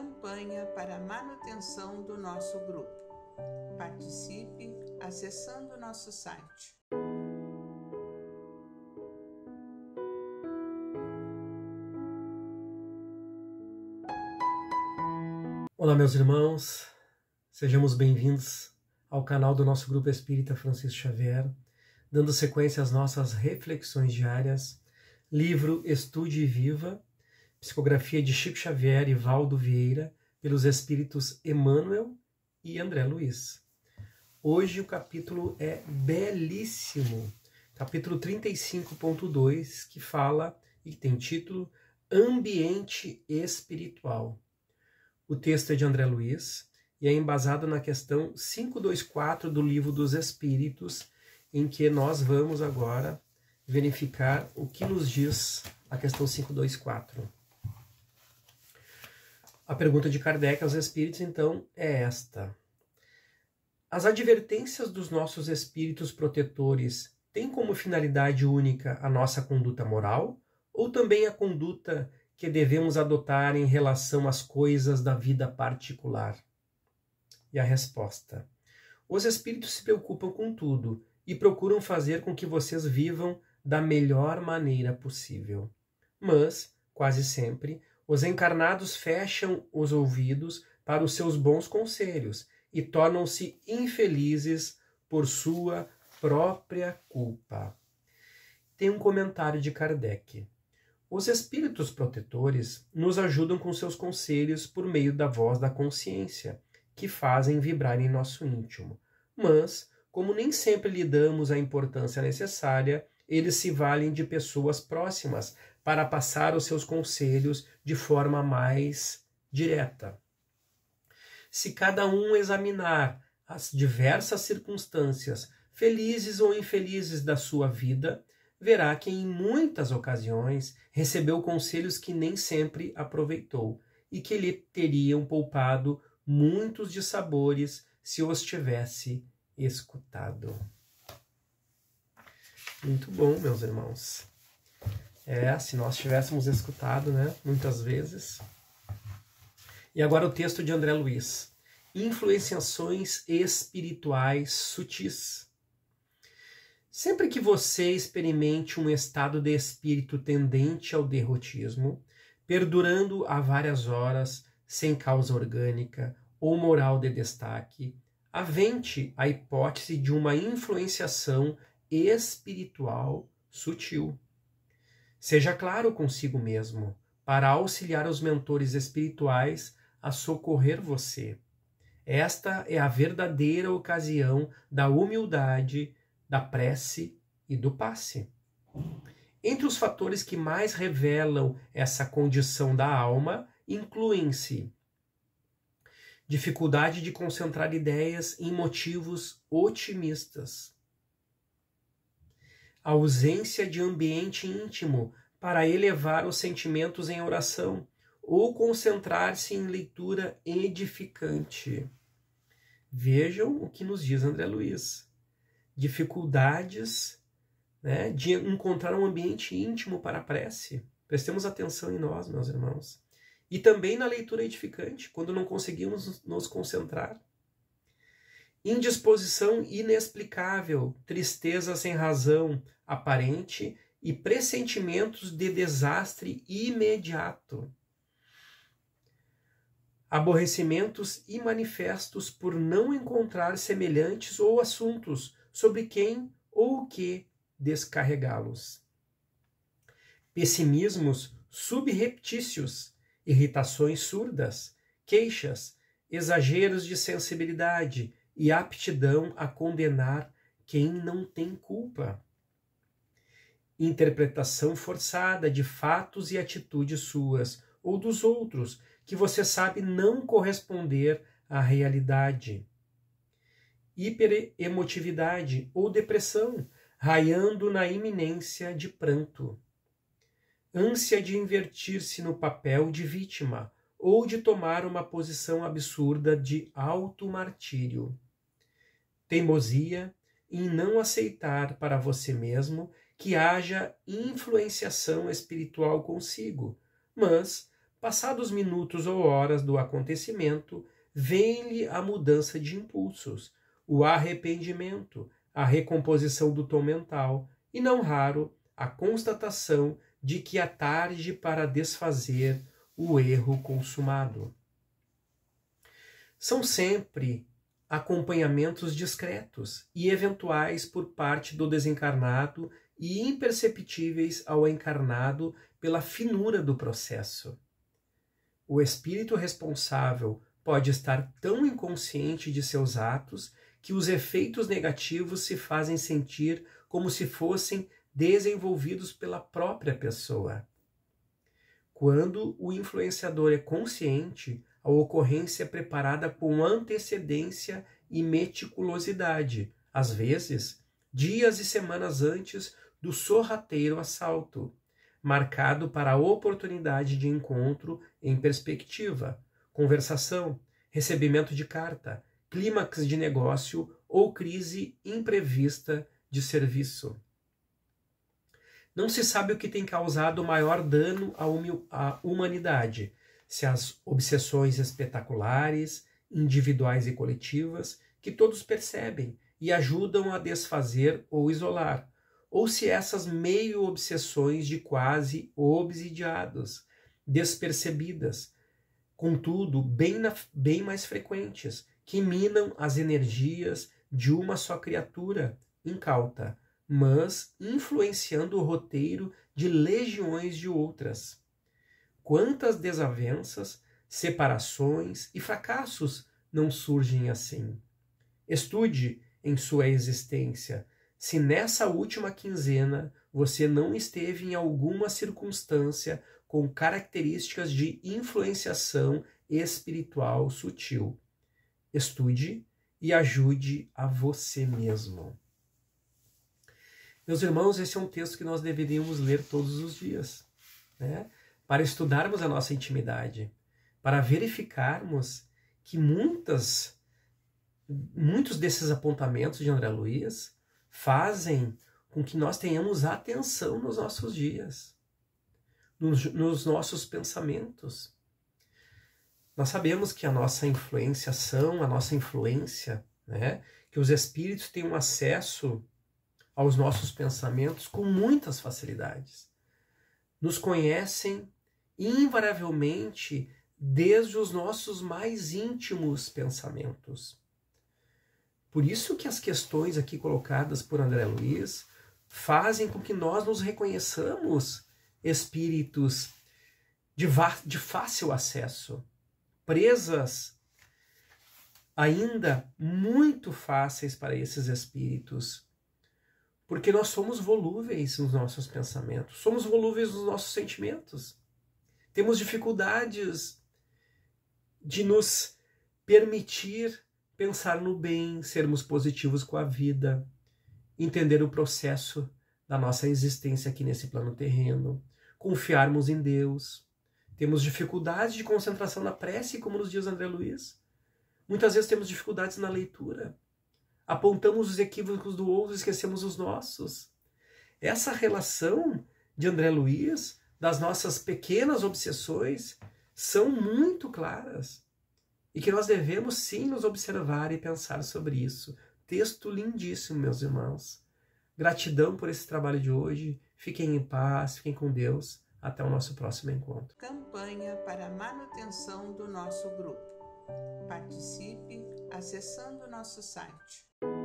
campanha para a manutenção do nosso grupo. Participe acessando nosso site. Olá, meus irmãos, sejamos bem-vindos ao canal do nosso grupo espírita Francisco Xavier, dando sequência às nossas reflexões diárias, livro Estude e Viva, Psicografia de Chico Xavier e Valdo Vieira, pelos espíritos Emmanuel e André Luiz. Hoje o capítulo é belíssimo. Capítulo 35.2, que fala e tem título Ambiente Espiritual. O texto é de André Luiz e é embasado na questão 524 do Livro dos Espíritos, em que nós vamos agora verificar o que nos diz a questão 524. A pergunta de Kardec aos espíritos, então, é esta: As advertências dos nossos espíritos protetores têm como finalidade única a nossa conduta moral ou também a conduta que devemos adotar em relação às coisas da vida particular? E a resposta: Os espíritos se preocupam com tudo e procuram fazer com que vocês vivam da melhor maneira possível. Mas, quase sempre, os encarnados fecham os ouvidos para os seus bons conselhos e tornam-se infelizes por sua própria culpa. Tem um comentário de Kardec. Os espíritos protetores nos ajudam com seus conselhos por meio da voz da consciência, que fazem vibrar em nosso íntimo. Mas, como nem sempre lhe damos a importância necessária, eles se valem de pessoas próximas para passar os seus conselhos de forma mais direta. Se cada um examinar as diversas circunstâncias, felizes ou infelizes, da sua vida, verá que em muitas ocasiões recebeu conselhos que nem sempre aproveitou e que lhe teriam poupado muitos dissabores se os tivesse escutado. Muito bom, meus irmãos. É, se nós tivéssemos escutado, né, muitas vezes. E agora o texto de André Luiz. Influenciações espirituais sutis. Sempre que você experimente um estado de espírito tendente ao derrotismo, perdurando há várias horas, sem causa orgânica ou moral de destaque, avente a hipótese de uma influenciação espiritual sutil. Seja claro consigo mesmo, para auxiliar os mentores espirituais a socorrer você. Esta é a verdadeira ocasião da humildade, da prece e do passe. Entre os fatores que mais revelam essa condição da alma incluem-se dificuldade de concentrar ideias em motivos otimistas, ausência de ambiente íntimo para elevar os sentimentos em oração ou concentrar-se em leitura edificante. Vejam o que nos diz André Luiz. Dificuldades né, de encontrar um ambiente íntimo para a prece. Prestemos atenção em nós, meus irmãos. E também na leitura edificante, quando não conseguimos nos concentrar indisposição inexplicável, tristeza sem razão aparente e pressentimentos de desastre imediato. Aborrecimentos e manifestos por não encontrar semelhantes ou assuntos sobre quem ou o que descarregá-los. Pessimismos subreptícios, irritações surdas, queixas, exageros de sensibilidade, e aptidão a condenar quem não tem culpa. Interpretação forçada de fatos e atitudes suas ou dos outros que você sabe não corresponder à realidade. Hiperemotividade ou depressão, raiando na iminência de pranto. Ânsia de invertir-se no papel de vítima ou de tomar uma posição absurda de auto-martírio teimosia em não aceitar para você mesmo que haja influenciação espiritual consigo, mas, passados minutos ou horas do acontecimento, vem-lhe a mudança de impulsos, o arrependimento, a recomposição do tom mental e, não raro, a constatação de que há tarde para desfazer o erro consumado. São sempre acompanhamentos discretos e eventuais por parte do desencarnado e imperceptíveis ao encarnado pela finura do processo. O espírito responsável pode estar tão inconsciente de seus atos que os efeitos negativos se fazem sentir como se fossem desenvolvidos pela própria pessoa. Quando o influenciador é consciente, a ocorrência é preparada com antecedência e meticulosidade, às vezes dias e semanas antes do sorrateiro assalto, marcado para a oportunidade de encontro em perspectiva, conversação, recebimento de carta, clímax de negócio ou crise imprevista de serviço. Não se sabe o que tem causado maior dano à, humanidade: se as obsessões espetaculares, individuais e coletivas, que todos percebem e ajudam a desfazer ou isolar, ou se essas meio-obsessões de quase obsidiados, despercebidas, contudo bem, na, bem mais frequentes, que minam as energias de uma só criatura, incauta, mas influenciando o roteiro de legiões de outras. Quantas desavenças, separações e fracassos não surgem assim? Estude em sua existência se nessa última quinzena você não esteve em alguma circunstância com características de influenciação espiritual sutil. Estude e ajude a você mesmo. Meus irmãos, esse é um texto que nós deveríamos ler todos os dias. Né? para estudarmos a nossa intimidade, para verificarmos que muitas muitos desses apontamentos de André Luiz fazem com que nós tenhamos atenção nos nossos dias, nos, nos nossos pensamentos. Nós sabemos que a nossa influenciação, a nossa influência, né, que os espíritos têm um acesso aos nossos pensamentos com muitas facilidades. Nos conhecem invariavelmente desde os nossos mais íntimos pensamentos. Por isso que as questões aqui colocadas por André Luiz fazem com que nós nos reconheçamos espíritos de, de fácil acesso, presas ainda muito fáceis para esses espíritos, porque nós somos volúveis nos nossos pensamentos, somos volúveis nos nossos sentimentos. Temos dificuldades de nos permitir pensar no bem, sermos positivos com a vida, entender o processo da nossa existência aqui nesse plano terreno, confiarmos em Deus. Temos dificuldades de concentração na prece, como nos diz André Luiz. Muitas vezes temos dificuldades na leitura. Apontamos os equívocos do outro, esquecemos os nossos. Essa relação de André Luiz das nossas pequenas obsessões são muito claras e que nós devemos sim nos observar e pensar sobre isso. Texto lindíssimo, meus irmãos. Gratidão por esse trabalho de hoje. Fiquem em paz, fiquem com Deus. Até o nosso próximo encontro. Campanha para a manutenção do nosso grupo. Participe acessando nosso site.